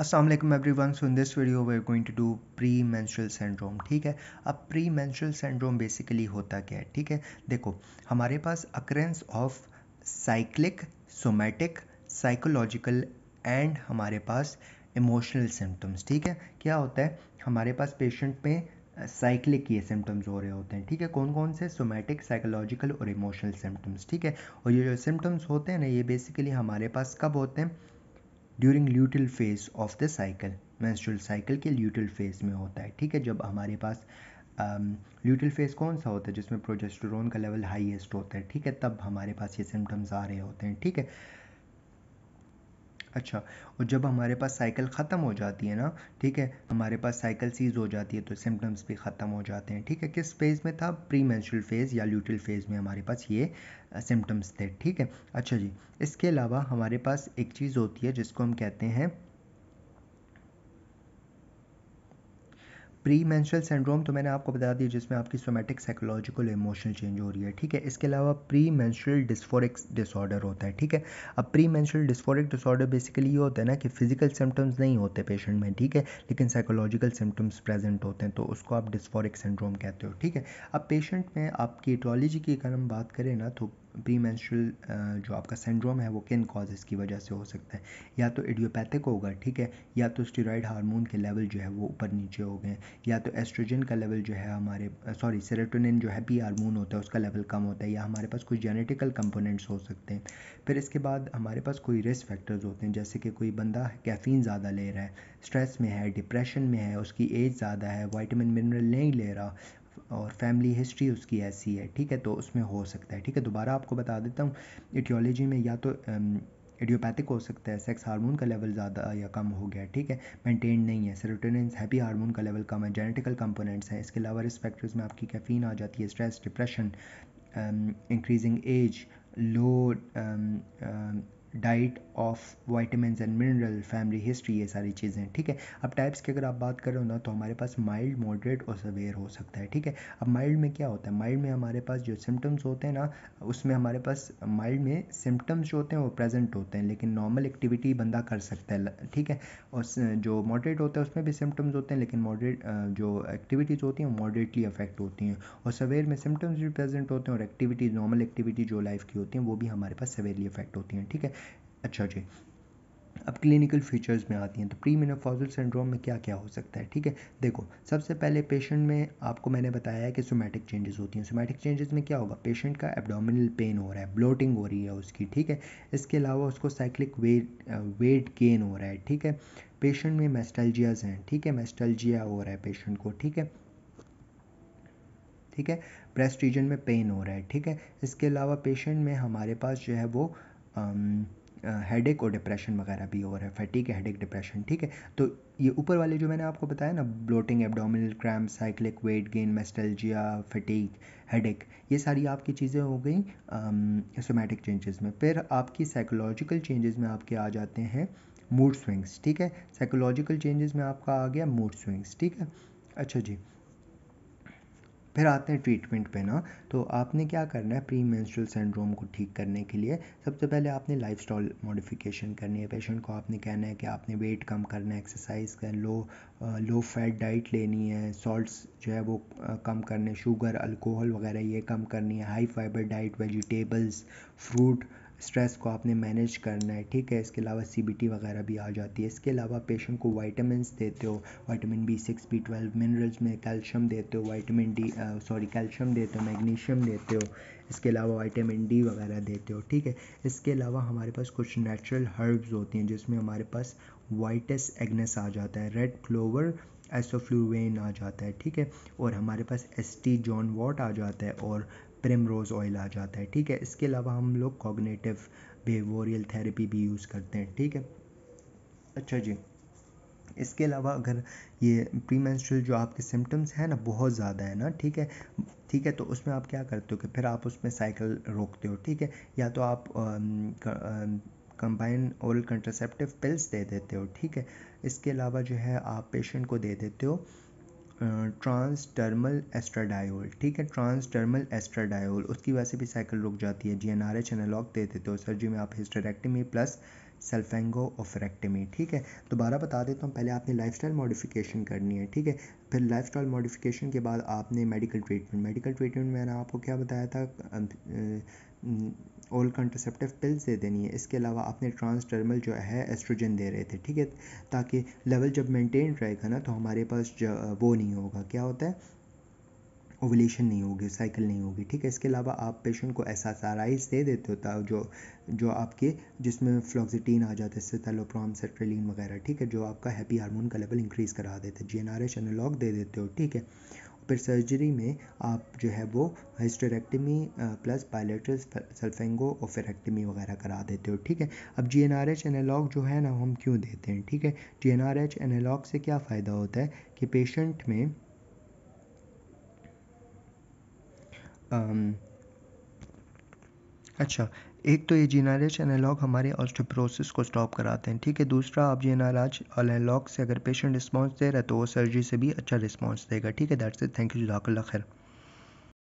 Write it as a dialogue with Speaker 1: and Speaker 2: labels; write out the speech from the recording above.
Speaker 1: Aslam everyone so in this video we are going to do pre menstrual syndrome ठीक है अब pre menstrual syndrome basically होता क्या है ठीक है देखो हमारे पास occurrence of cyclic somatic psychological and हमारे पास इमोशनल सिम्टम्स ठीक है क्या होता है हमारे पास पेशेंट में साइक्लिक ये सिम्टम्स हो रहे होते हैं ठीक है कौन कौन से सोमैटिक साइकोलॉजिकल और इमोशनल सिम्टम्स ठीक है और ये जो सिम्टम्स होते हैं ना ये बेसिकली हमारे पास कब होते हैं during luteal phase of the cycle menstrual cycle के ल्यूटल फेज में होता है ठीक है जब हमारे पास ल्यूटल फेज कौन सा होता है जिसमें प्रोजेस्टोरोन का लेवल हाईएस्ट होता है ठीक है तब हमारे पास ये सिम्टम्स आ रहे होते हैं ठीक है अच्छा और जब हमारे पास साइकिल ख़त्म हो जाती है ना ठीक है हमारे पास साइकिल सीज हो जाती है तो सिम्टम्स भी ख़त्म हो जाते हैं ठीक है किस फेज़ में था प्री मैंशल फेज़ या ल्यूटल फेज़ में हमारे पास ये सिम्टम्स थे ठीक है अच्छा जी इसके अलावा हमारे पास एक चीज़ होती है जिसको हम कहते हैं प्री मैंशल सिंड्रोम तो मैंने आपको बता दिया जिसमें आपकी सोमेटिक साइकोलॉजिकल इमोशनल चेंज हो रही है ठीक है इसके अलावा प्री मैंशल डिस्फोरिक डिसऑर्डर होता है ठीक है अब pre menstrual dysphoric disorder basically ये होता है ना कि फिजिकल सिम्टम्स नहीं होते पेशेंट में ठीक है लेकिन साइकोलॉजिकल सिम्टम्स प्रेजेंट होते हैं तो उसको आप डिस्फोरिक सिंड्रोम कहते हो ठीक है अब पेशेंट में आपकी एटोलॉजी की अगर हम बात करें ना तो प्री मेंस्ट्रुअल जो आपका सिंड्रोम है वो किन कॉजेज़ की वजह से हो सकता है या तो एडियोपैथिक होगा ठीक है या तो स्टेरॉइड हार्मोन के लेवल जो है वो ऊपर नीचे हो गए या तो एस्ट्रोजन का लेवल जो है हमारे सॉरी सेरेटोनिन जो है पी हारमोन होता है उसका लेवल कम होता है या हमारे पास कोई जेनेटिकल कंपोनेंट्स हो सकते हैं फिर इसके बाद हमारे पास कोई रिस्क फैक्टर्स होते हैं जैसे कि कोई बंदा कैफ़ीन ज़्यादा ले रहा है स्ट्रेस में है डिप्रेशन में है उसकी एज ज़्यादा है वाइटामिन मिनरल नहीं ले रहा और फैमिली हिस्ट्री उसकी ऐसी है ठीक है तो उसमें हो सकता है ठीक है दोबारा आपको बता देता हूँ एटियोलॉजी में या तो एडियोपैथिक हो सकता है सेक्स हार्मोन का लेवल ज़्यादा या कम हो गया ठीक है मेंटेन नहीं है सेरोटोनिन हैप्पी हार्मोन का लेवल कम है जेनेटिकल कंपोनेंट्स हैं इसके अलावा रिस्क फैक्टर्स में आपकी कैफीन आ जाती है stress depression increasing age low diet of vitamin and mineral family history ये सारी चीज़ें ठीक है अब टाइप्स की अगर आप बात करें ना तो हमारे पास माइल्ड मॉडरेट और सवेयर हो सकता है ठीक है अब माइल्ड में क्या होता है माइल्ड में हमारे पास जो सिम्टम्स होते हैं ना उसमें हमारे पास माइल्ड में सिम्टम्स जो होते हैं वो प्रेजेंट होते हैं लेकिन नॉर्मल एक्टिविटी बंदा कर सकता है ठीक है और जो मॉडरेट होता है उसमें भी सिम्टम्स होते हैं लेकिन मॉडरेट जो एक्टिविटीज़ होती हैं मॉडरेटली अफेक्ट होती हैं और सवेयर में सिम्टम्स भी प्रेजेंट होते हैं और एक्टिविटीज़ नॉर्मल एक्टिविटी जो लाइफ की होती हैं वो भी हमारे पास सवेरली अफेक्ट होती हैं ठीक है अच्छा जी अब क्लिनिकल फीचर्स में आती हैं तो प्री मिनोफॉजल सिंड्रोम में क्या क्या हो सकता है ठीक है देखो सबसे पहले पेशेंट में आपको मैंने बताया है कि सोमैटिक चेंजेस होती हैं सोमैटिक चेंजेस में क्या होगा पेशेंट का एब्डोमिनल पेन हो रहा है ब्लोटिंग हो रही है उसकी ठीक है इसके अलावा उसको साइक्लिक वेट वेट गेन हो रहा है ठीक है पेशेंट में मेस्टलजियाज हैं ठीक है मेस्टलजिया हो रहा है पेशेंट को ठीक है ठीक है ब्रेस्ट रीजन में पेन हो रहा है ठीक है इसके अलावा पेशेंट में हमारे पास जो है वो आम, हेडेक और डिप्रेशन वगैरह भी हो रहा है फैटिक हेडेक डिप्रेशन ठीक है तो ये ऊपर वाले जो मैंने आपको बताया ना bloating abdominal cramp cyclic weight gain mastalgia fatigue headache ये सारी आपकी चीज़ें हो गई सोमैटिक चेंजेस में फिर आपकी साइकोलॉजिकल चेंजेस में आपके आ जाते हैं मूड स्विंग्स ठीक है साइकोलॉजिकल चेंजेस में आपका आ गया मूड स्विंग्स ठीक है अच्छा जी फिर आते हैं ट्रीटमेंट पे ना तो आपने क्या करना है प्री मेंस्ट्रुअल सिंड्रोम को ठीक करने के लिए सबसे पहले आपने लाइफ स्टाइल मॉडिफिकेशन करनी है पेशेंट को आपने कहना है कि आपने वेट कम करना है एक्सरसाइज कर लो लो फैट डाइट लेनी है सॉल्ट्स जो है वो कम करने शुगर अल्कोहल वगैरह ये कम करनी है high fibre diet vegetables fruit stress को आपने मैनेज करना है ठीक है इसके अलावा सी वगैरह भी आ जाती है इसके अलावा पेशेंट को वाइटामिन देते हो vitamin B six B twelve minerals में कैल्शियम देते हो वाइटामिन डी सॉरी कैल्शियम देते हो मैग्नीशियम देते हो इसके अलावा वाइटामिन डी वगैरह देते हो ठीक है इसके अलावा हमारे पास कुछ नेचुरल हर्ब्स होती हैं जिसमें हमारे पास वाइटस एग्नेस आ जाता है रेड फ्लोवर एसोफ्लूवेन आ जाता है ठीक है और हमारे पास एस टी जॉन वॉट आ जाता है और प्रिमरोज़ ऑयल आ जाता है ठीक है इसके अलावा हम लोग कॉग्नेटिव बिहेवोरियल थेरेपी भी यूज़ करते हैं ठीक है अच्छा जी इसके अलावा अगर ये प्री जो आपके सिम्टम्स हैं ना बहुत ज़्यादा है ना ठीक है ठीक है तो उसमें आप क्या करते हो कि फिर आप उसमें साइकिल रोकते हो ठीक है या तो आप कंबाइन ओरल कंट्रासेप्टिव पिल्स दे देते हो ठीक है इसके अलावा जो है आप पेशेंट को दे देते हो ट्रांस टर्मल एस्ट्राडायोल ठीक है ट्रांस टर्मल एस्ट्राडायोल उसकी वजह से भी साइकिल रुक जाती है तो G N R H analogue देते तो सर्जरी में आप हिस्टरेक्टमी प्लस सेल्फेंगो ऑफरेक्टमी ठीक है दोबारा बता देता हूँ पहले आपने लाइफ स्टाइल मॉडिफिकेशन करनी है ठीक है फिर लाइफ स्टाइल मॉडिफिकेशन के बाद आपने मेडिकल ट्रीटमेंट मेडिकल ट्रीटमेंट मैंने आपको क्या बताया था ओल कंट्रसेप्टिव पिल्स दे देनी है इसके अलावा आपने ट्रांसटर्मल जो है एस्ट्रोजन दे रहे थे ठीक है ताकि लेवल जब मेंटेन रहेगा ना तो हमारे पास वो नहीं होगा क्या होता है ओवलेशन नहीं होगी साइकिल नहीं होगी ठीक है इसके अलावा आप पेशेंट को एस एस आर आईज दे देते होता जो जो आपके जिसमें फ्लॉक्सिटीन आ जाते हैं सेलोप्राम सेट्रेलिन वगैरह ठीक है जो आपका हैप्पी हार्मोन का लेवल इंक्रीज़ करा देते हैं G N R H analogue दे देते हो ठीक है फिर सर्जरी में आप जो है वो हिस्टेरेक्टमी प्लस बायलेटरल सल्फेंगो और फेरेक्टमी वगैरह करा देते हो ठीक है अब G N R H analogue जो है ना हम क्यों देते हैं ठीक है G N R H analogue से क्या फ़ायदा होता है कि पेशेंट में अच्छा एक तो ये जी एनालॉग हमारे ऑस्टोप्रोसिस को स्टॉप कराते हैं ठीक है दूसरा आप जी एनालॉग से अगर पेशेंट रिस्पॉन्स दे रहा है तो वो सर्जरी से भी अच्छा रिस्पॉन्स देगा ठीक है दैट्स इट थैंक यू जजाकल्ला खैर